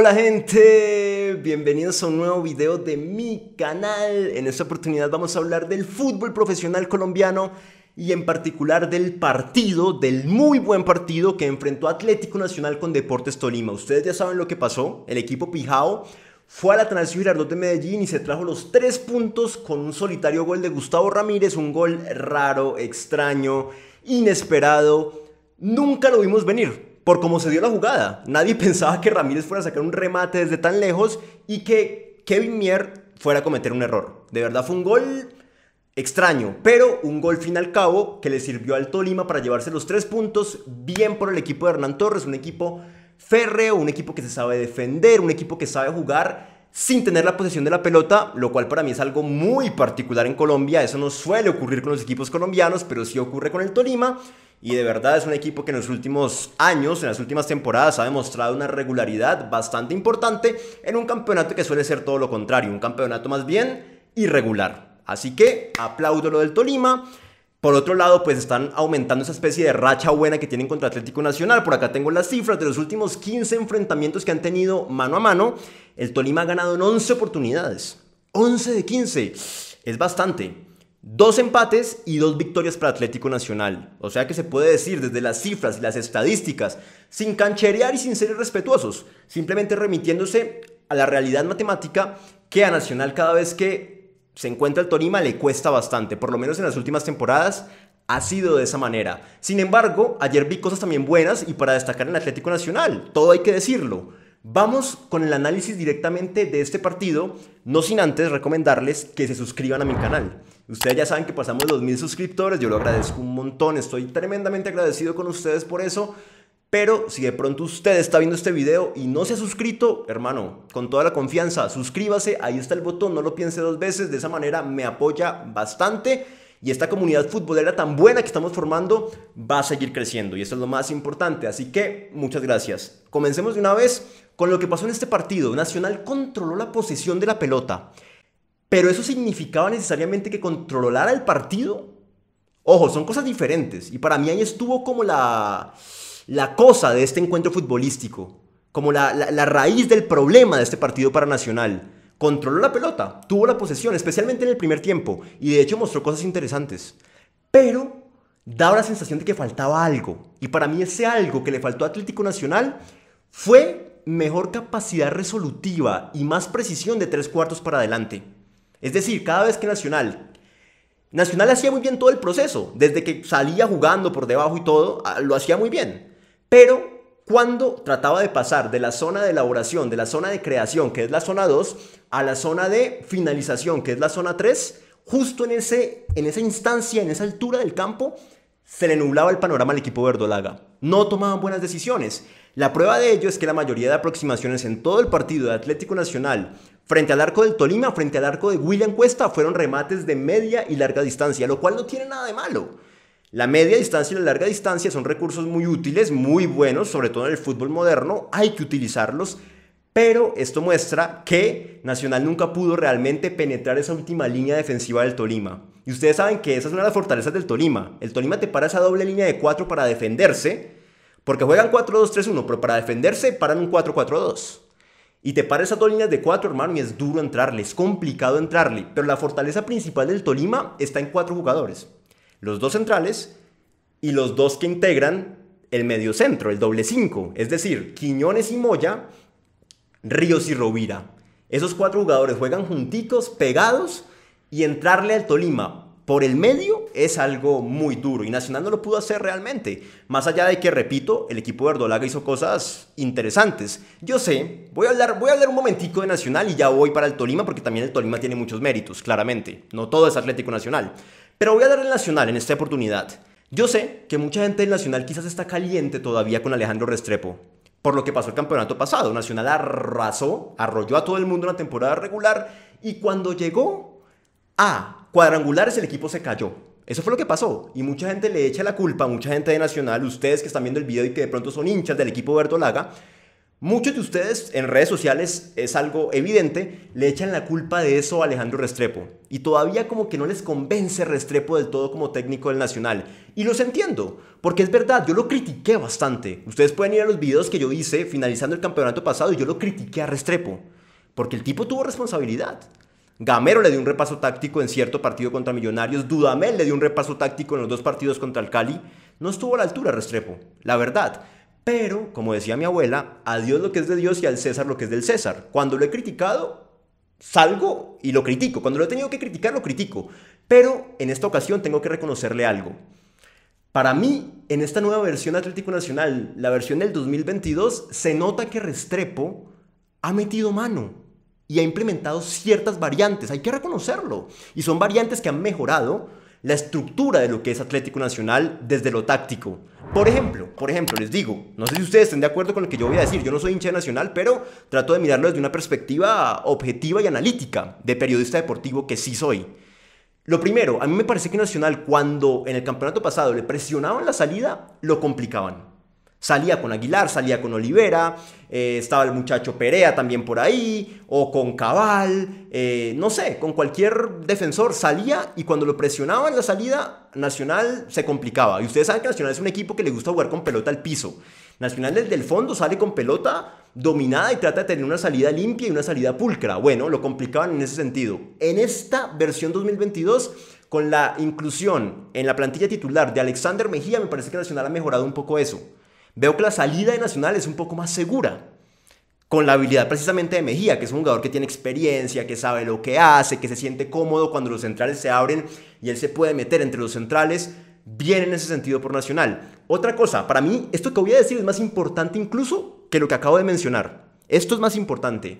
Hola gente, bienvenidos a un nuevo video de mi canal. En esta oportunidad vamos a hablar del fútbol profesional colombiano y en particular del partido, del muy buen partido que enfrentó Atlético Nacional con Deportes Tolima. Ustedes ya saben lo que pasó, el equipo Pijao fue a la Transición Girardot de Medellín y se trajo los tres puntos con un solitario gol de Gustavo Ramírez, un gol raro, extraño, inesperado. Nunca lo vimos venir, por cómo se dio la jugada. Nadie pensaba que Ramírez fuera a sacar un remate desde tan lejos y que Kevin Mier fuera a cometer un error. De verdad fue un gol extraño, pero un gol fin al cabo que le sirvió al Tolima para llevarse los tres puntos, bien por el equipo de Hernán Torres, un equipo férreo, un equipo que se sabe defender, un equipo que sabe jugar sin tener la posesión de la pelota, lo cual para mí es algo muy particular en Colombia, eso no suele ocurrir con los equipos colombianos, pero sí ocurre con el Tolima. Y de verdad es un equipo que en los últimos años, en las últimas temporadas, ha demostrado una regularidad bastante importante en un campeonato que suele ser todo lo contrario, un campeonato más bien irregular. Así que aplaudo lo del Tolima. Por otro lado, pues están aumentando esa especie de racha buena que tienen contra Atlético Nacional. Por acá tengo las cifras de los últimos 15 enfrentamientos que han tenido mano a mano. El Tolima ha ganado en 11 oportunidades. 11 de 15. Es bastante. Dos empates y dos victorias para Atlético Nacional. O sea que se puede decir desde las cifras y las estadísticas, sin cancherear y sin ser irrespetuosos, simplemente remitiéndose a la realidad matemática que a Nacional cada vez que se encuentra el Tolima le cuesta bastante, por lo menos en las últimas temporadas ha sido de esa manera. Sin embargo, ayer vi cosas también buenas y para destacar en Atlético Nacional, todo hay que decirlo. Vamos con el análisis directamente de este partido, no sin antes recomendarles que se suscriban a mi canal. Ustedes ya saben que pasamos los mil suscriptores, yo lo agradezco un montón, estoy tremendamente agradecido con ustedes por eso. Pero si de pronto usted está viendo este video y no se ha suscrito, hermano, con toda la confianza, suscríbase, ahí está el botón, no lo piense dos veces, de esa manera me apoya bastante. Y esta comunidad futbolera tan buena que estamos formando va a seguir creciendo y eso es lo más importante. Así que muchas gracias. Comencemos de una vez con lo que pasó en este partido. Nacional controló la posesión de la pelota. Pero eso significaba necesariamente que controlara el partido. Ojo, son cosas diferentes. Y para mí ahí estuvo como la, la cosa de este encuentro futbolístico. Como la, la, la raíz del problema de este partido para Nacional Controló la pelota, tuvo la posesión, especialmente en el primer tiempo, y de hecho mostró cosas interesantes. Pero daba la sensación de que faltaba algo, y para mí ese algo que le faltó a Atlético Nacional fue mejor capacidad resolutiva y más precisión de tres cuartos para adelante. Es decir, cada vez que Nacional... Nacional hacía muy bien todo el proceso, desde que salía jugando por debajo y todo, ah, lo hacía muy bien. Pero cuando trataba de pasar de la zona de elaboración, de la zona de creación, que es la zona 2, a la zona de finalización, que es la zona 3, justo en, esa instancia, en esa altura del campo, se le nublaba el panorama al equipo verdolaga. No tomaban buenas decisiones. La prueba de ello es que la mayoría de aproximaciones en todo el partido de Atlético Nacional frente al arco del Tolima, frente al arco de William Cuesta, fueron remates de media y larga distancia, lo cual no tiene nada de malo. La media distancia y la larga distancia son recursos muy útiles, muy buenos, sobre todo en el fútbol moderno, hay que utilizarlos, pero esto muestra que Nacional nunca pudo realmente penetrar esa última línea defensiva del Tolima. Y ustedes saben que esa es una de las fortalezas del Tolima. El Tolima te para esa doble línea de 4 para defenderse, porque juegan 4-2-3-1, pero para defenderse paran un 4-4-2. Y te para esas dos líneas de 4, hermano, y es duro entrarle, es complicado entrarle. Pero la fortaleza principal del Tolima está en cuatro jugadores los dos centrales y los dos que integran el medio centro, el doble cinco. es decir, Quiñones y Moya, Ríos y Rovira. Esos cuatro jugadores juegan juntitos, pegados, y entrarle al Tolima por el medio es algo muy duro, y Nacional no lo pudo hacer realmente, más allá de que, repito, el equipo de Erdolaga hizo cosas interesantes. Yo sé, voy a, hablar, voy a hablar un momentico de Nacional y ya voy para el Tolima, porque también el Tolima tiene muchos méritos, claramente, no todo es Atlético Nacional. Pero voy a darle del Nacional en esta oportunidad. Yo sé que mucha gente del Nacional quizás está caliente todavía con Alejandro Restrepo, por lo que pasó el campeonato pasado. Nacional arrasó, arrolló a todo el mundo en la temporada regular y cuando llegó a cuadrangulares el equipo se cayó. Eso fue lo que pasó y mucha gente le echa la culpa, mucha gente de Nacional, ustedes que están viendo el video y que de pronto son hinchas del equipo Bertolaga, Muchos de ustedes en redes sociales, es algo evidente, le echan la culpa de eso a Alejandro Restrepo. Y todavía como que no les convence Restrepo del todo como técnico del Nacional. Y los entiendo, porque es verdad, yo lo critiqué bastante. Ustedes pueden ir a los videos que yo hice finalizando el campeonato pasado y yo lo critiqué a Restrepo. Porque el tipo tuvo responsabilidad. Gamero le dio un repaso táctico en cierto partido contra Millonarios, Dudamel le dio un repaso táctico en los dos partidos contra el Cali. No estuvo a la altura Restrepo, la verdad. Pero, como decía mi abuela, a Dios lo que es de Dios y al César lo que es del César. Cuando lo he criticado, salgo y lo critico. Cuando lo he tenido que criticar, lo critico. Pero en esta ocasión tengo que reconocerle algo. Para mí, en esta nueva versión Atlético Nacional, la versión del 2022, se nota que Restrepo ha metido mano y ha implementado ciertas variantes. Hay que reconocerlo. Y son variantes que han mejorado la estructura de lo que es Atlético Nacional desde lo táctico. Por ejemplo, por ejemplo, les digo, no sé si ustedes estén de acuerdo con lo que yo voy a decir, yo no soy hincha de nacional, pero trato de mirarlo desde una perspectiva objetiva y analítica de periodista deportivo que sí soy. Lo primero, a mí me parece que Nacional cuando en el campeonato pasado le presionaban la salida, lo complicaban. Salía con Aguilar, salía con Olivera, eh, estaba el muchacho Perea también por ahí, o con Cabal, eh, no sé, con cualquier defensor salía y cuando lo presionaban la salida, Nacional se complicaba. Y ustedes saben que Nacional es un equipo que le gusta jugar con pelota al piso. Nacional desde el fondo sale con pelota dominada y trata de tener una salida limpia y una salida pulcra. Bueno, lo complicaban en ese sentido. En esta versión 2022, con la inclusión en la plantilla titular de Alexander Mejía, me parece que Nacional ha mejorado un poco eso. Veo que la salida de Nacional es un poco más segura, con la habilidad precisamente de Mejía, que es un jugador que tiene experiencia, que sabe lo que hace, que se siente cómodo cuando los centrales se abren y él se puede meter entre los centrales, bien en ese sentido por Nacional. Otra cosa, para mí esto que voy a decir es más importante incluso que lo que acabo de mencionar. Esto es más importante.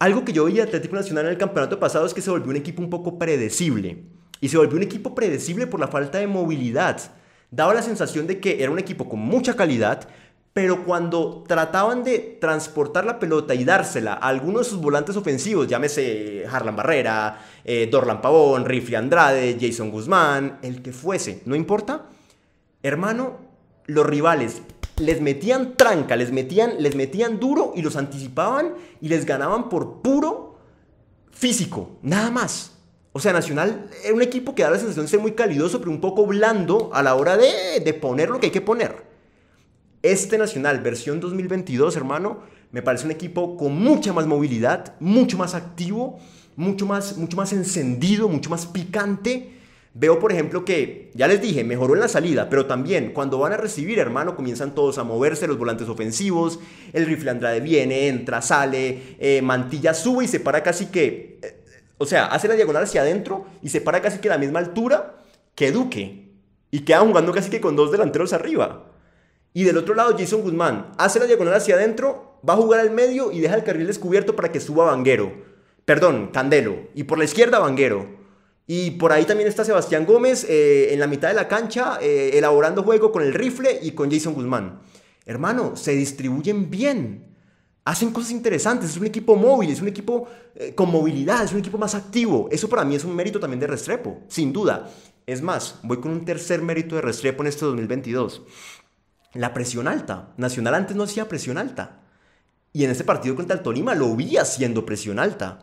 Algo que yo vi de Atlético Nacional en el campeonato pasado es que se volvió un equipo un poco predecible. Y se volvió un equipo predecible por la falta de movilidad Daba la sensación de que era un equipo con mucha calidad, pero cuando trataban de transportar la pelota y dársela a alguno de sus volantes ofensivos, llámese Harlan Barrera, eh, Dorlan Pavón, Riffy Andrade, Jason Guzmán, el que fuese, no importa, hermano, los rivales les metían tranca, les metían, les metían duro y los anticipaban y les ganaban por puro físico, nada más. O sea, Nacional es eh, un equipo que da la sensación de ser muy calidoso, pero un poco blando a la hora de, poner lo que hay que poner. Este Nacional, versión 2022, hermano, me parece un equipo con mucha más movilidad, mucho más activo, mucho más, mucho más encendido, mucho más picante. Veo, por ejemplo, que, ya les dije, mejoró en la salida, pero también cuando van a recibir, hermano, comienzan todos a moverse, los volantes ofensivos, el rifle Andrade viene, entra, sale, eh, Mantilla sube y se para casi que... Eh, o sea, hace la diagonal hacia adentro y se para casi que a la misma altura que Duque. Y queda jugando casi que con dos delanteros arriba. Y del otro lado Jason Guzmán hace la diagonal hacia adentro, va a jugar al medio y deja el carril descubierto para que suba Vanguero. Perdón, Candelo. Y por la izquierda Vanguero. Y por ahí también está Sebastián Gómez eh, en la mitad de la cancha eh, elaborando juego con el rifle y con Jason Guzmán. Hermano, se distribuyen bien hacen cosas interesantes, es un equipo móvil, es un equipo eh, con movilidad, es un equipo más activo. Eso para mí es un mérito también de Restrepo, sin duda. Es más, voy con un tercer mérito de Restrepo en este 2022. La presión alta. Nacional antes no hacía presión alta. Y en este partido contra el Tolima lo vi haciendo presión alta.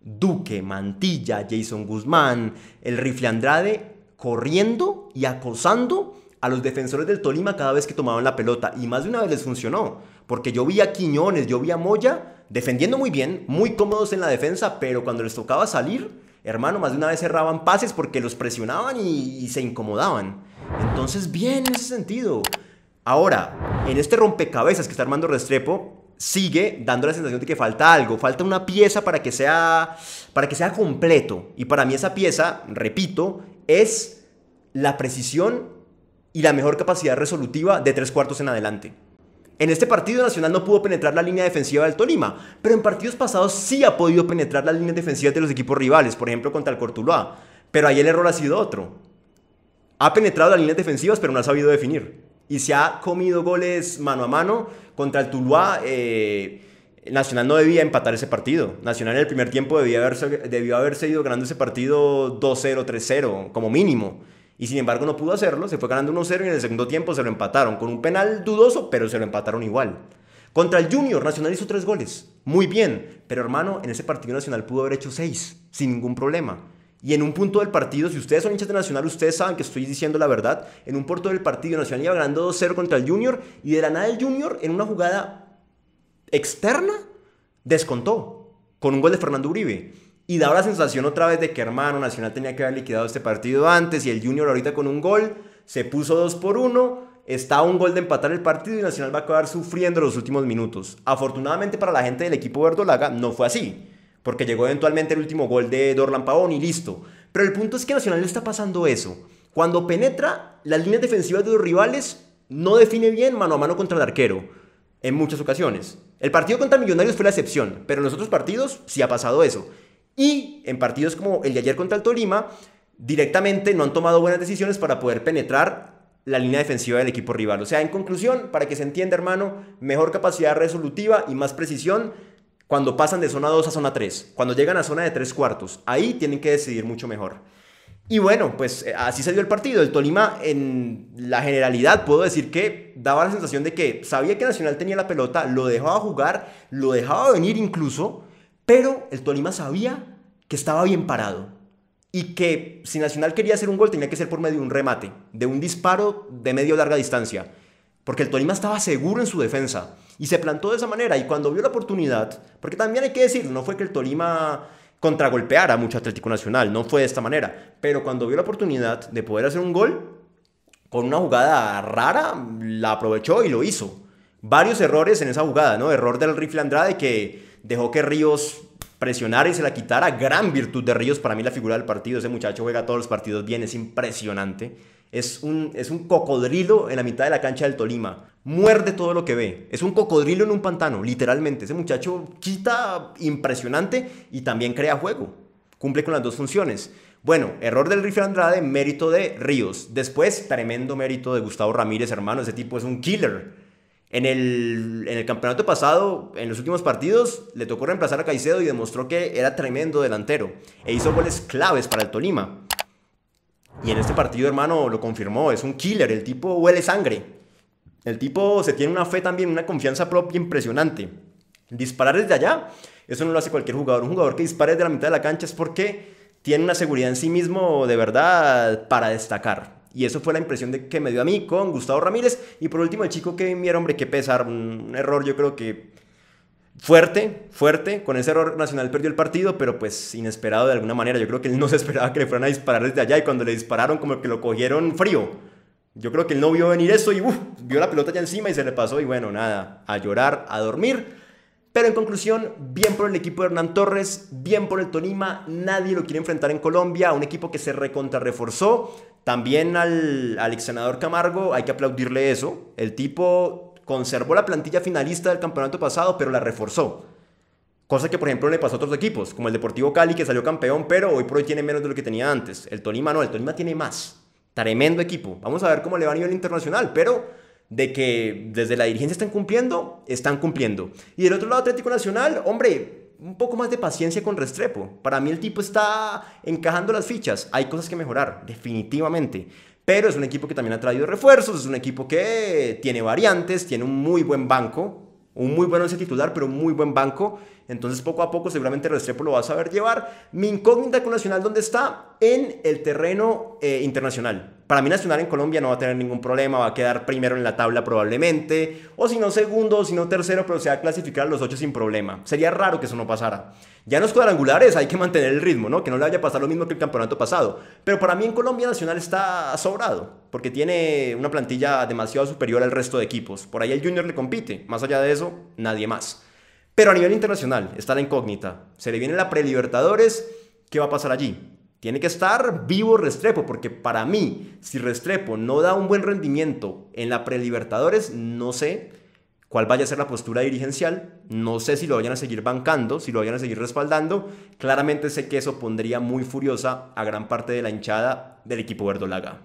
Duque, Mantilla, Jason Guzmán, el rifle Andrade corriendo y acosando a los defensores del Tolima cada vez que tomaban la pelota. Y más de una vez les funcionó. Porque yo vi a Quiñones, yo vi a Moya defendiendo muy bien, muy cómodos en la defensa, pero cuando les tocaba salir, hermano, más de una vez cerraban pases porque los presionaban y, y se incomodaban. Entonces, bien en ese sentido. Ahora, en este rompecabezas que está armando Restrepo, sigue dando la sensación de que falta algo, falta una pieza para que sea para que sea completo. Y para mí esa pieza, repito, es la precisión y la mejor capacidad resolutiva de tres cuartos en adelante. En este partido Nacional no pudo penetrar la línea defensiva del Tolima, pero en partidos pasados sí ha podido penetrar la línea defensiva de los equipos rivales, por ejemplo contra el Cortuluá, pero ahí el error ha sido otro. Ha penetrado las líneas defensivas pero no ha sabido definir. Y se ha comido goles mano a mano contra el Tuluá. Eh, Nacional no debía empatar ese partido. Nacional en el primer tiempo debía debió haberse ido ganando ese partido 2-0, 3-0 como mínimo y sin embargo no pudo hacerlo, se fue ganando 1-0 y en el segundo tiempo se lo empataron con un penal dudoso, pero se lo empataron igual. Contra el Junior, Nacional hizo tres goles. Muy bien, pero hermano, en ese partido Nacional pudo haber hecho seis, sin ningún problema. Y en un punto del partido, si ustedes son hinchas de Nacional, ustedes saben que estoy diciendo la verdad. En un punto del partido, Nacional iba ganando 2-0 contra el Junior y de la nada el Junior, en una jugada externa, descontó con un gol de Fernando Uribe y daba la sensación otra vez de que, hermano, Nacional tenía que haber liquidado este partido antes y el Junior ahorita con un gol se puso 2 por 1. Está un gol de empatar el partido y Nacional va a acabar sufriendo los últimos minutos. Afortunadamente para la gente del equipo verdolaga no fue así, porque llegó eventualmente el último gol de Dorlan Pavón y listo. Pero el punto es que Nacional le está pasando eso. Cuando penetra, las líneas defensivas de los rivales no define bien mano a mano contra el arquero, en muchas ocasiones. El partido contra Millonarios fue la excepción, pero en los otros partidos sí ha pasado eso. Y en partidos como el de ayer contra el Tolima, directamente no han tomado buenas decisiones para poder penetrar la línea defensiva del equipo rival. O sea, en conclusión, para que se entienda, hermano, mejor capacidad resolutiva y más precisión cuando pasan de zona 2 a zona 3, cuando llegan a zona de 3 cuartos. Ahí tienen que decidir mucho mejor. Y bueno, pues eh, así salió el partido. El Tolima, en la generalidad, puedo decir que daba la sensación de que sabía que Nacional tenía la pelota, lo dejaba jugar, lo dejaba venir incluso, pero el Tolima sabía que estaba bien parado y que si Nacional quería hacer un gol tenía que ser por medio de un remate, de un disparo de medio larga distancia, porque el Tolima estaba seguro en su defensa y se plantó de esa manera y cuando vio la oportunidad, porque también hay que decir, no fue que el Tolima contragolpeara mucho Atlético Nacional, no fue de esta manera, pero cuando vio la oportunidad de poder hacer un gol con una jugada rara, la aprovechó y lo hizo. Varios errores en esa jugada, ¿no? Error del rifle Andrade que dejó que Ríos presionara y se la quitara. Gran virtud de Ríos, para mí la figura del partido. Ese muchacho juega todos los partidos bien, es impresionante. Es un, cocodrilo en la mitad de la cancha del Tolima. Muerde todo lo que ve. Es un cocodrilo en un pantano, literalmente. Ese muchacho quita impresionante y también crea juego. Cumple con las dos funciones. Bueno, error del rifle Andrade, mérito de Ríos. Después, tremendo mérito de Gustavo Ramírez, hermano. Ese tipo es un killer en el, campeonato pasado, en los últimos partidos, le tocó reemplazar a Caicedo y demostró que era tremendo delantero e hizo goles claves para el Tolima. Y en este partido, hermano, lo confirmó, es un killer, el tipo huele sangre. El tipo se tiene una fe también, una confianza propia impresionante. Disparar desde allá, eso no lo hace cualquier jugador. Un jugador que dispara desde la mitad de la cancha es porque tiene una seguridad en sí mismo de verdad para destacar. Y eso fue la impresión de, que me dio a mí con Gustavo Ramírez. Y por último, el chico que era hombre, qué pesar, un, error yo creo que fuerte, fuerte. Con ese error Nacional perdió el partido, pero pues inesperado de alguna manera. Yo creo que él no se esperaba que le fueran a disparar desde allá y cuando le dispararon como que lo cogieron frío. Yo creo que él no vio venir eso y vio la pelota ya encima y se le pasó y bueno, nada, a llorar, a dormir. Pero en conclusión, bien por el equipo de Hernán Torres, bien por el Tonima. nadie lo quiere enfrentar en Colombia, un equipo que se recontra reforzó. También al, al Camargo hay que aplaudirle eso. El tipo conservó la plantilla finalista del campeonato pasado, pero la reforzó. Cosa que, por ejemplo, le pasó a otros equipos, como el Deportivo Cali, que salió campeón, pero hoy por hoy tiene menos de lo que tenía antes. El Tolima no, el Tolima tiene más. Tremendo equipo. Vamos a ver cómo le va a nivel internacional, pero de que desde la dirigencia están cumpliendo, están cumpliendo. Y del otro lado, Atlético Nacional, hombre, un poco más de paciencia con Restrepo. Para mí el tipo está encajando las fichas. Hay cosas que mejorar, definitivamente. Pero es un equipo que también ha traído refuerzos, es un equipo que tiene variantes, tiene un muy buen banco, un muy buen once titular, pero un muy buen banco. Entonces poco a poco seguramente Restrepo lo va a saber llevar. Mi incógnita con Nacional, ¿dónde está? En el terreno eh, internacional. Para mí Nacional en Colombia no va a tener ningún problema, va a quedar primero en la tabla probablemente, o si no segundo, si no tercero, pero se va a clasificar a los ocho sin problema. Sería raro que eso no pasara. Ya en los cuadrangulares hay que mantener el ritmo, ¿no? Que no le vaya a pasar lo mismo que el campeonato pasado. Pero para mí en Colombia Nacional está sobrado, porque tiene una plantilla demasiado superior al resto de equipos. Por ahí el Junior le compite, más allá de eso, nadie más. Pero a nivel internacional está la incógnita. Se le viene la prelibertadores, ¿qué va a pasar allí? Tiene que estar vivo Restrepo, porque para mí, si Restrepo no da un buen rendimiento en la prelibertadores, no sé cuál vaya a ser la postura dirigencial, no sé si lo vayan a seguir bancando, si lo vayan a seguir respaldando. Claramente sé que eso pondría muy furiosa a gran parte de la hinchada del equipo verdolaga.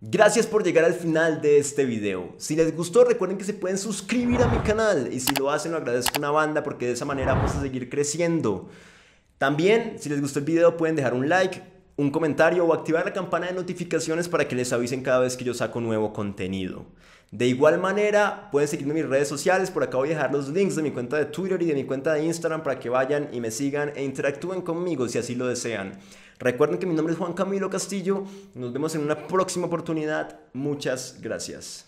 Gracias por llegar al final de este video. Si les gustó recuerden que se pueden suscribir a mi canal y si lo hacen lo agradezco una banda porque de esa manera vamos a seguir creciendo. También si les gustó el video pueden dejar un like, un comentario o activar la campana de notificaciones para que les avisen cada vez que yo saco nuevo contenido. De igual manera, pueden seguirme en mis redes sociales. Por acá voy a dejar los links de mi cuenta de Twitter y de mi cuenta de Instagram para que vayan y me sigan e interactúen conmigo si así lo desean. Recuerden que mi nombre es Juan Camilo Castillo. Nos vemos en una próxima oportunidad. Muchas gracias.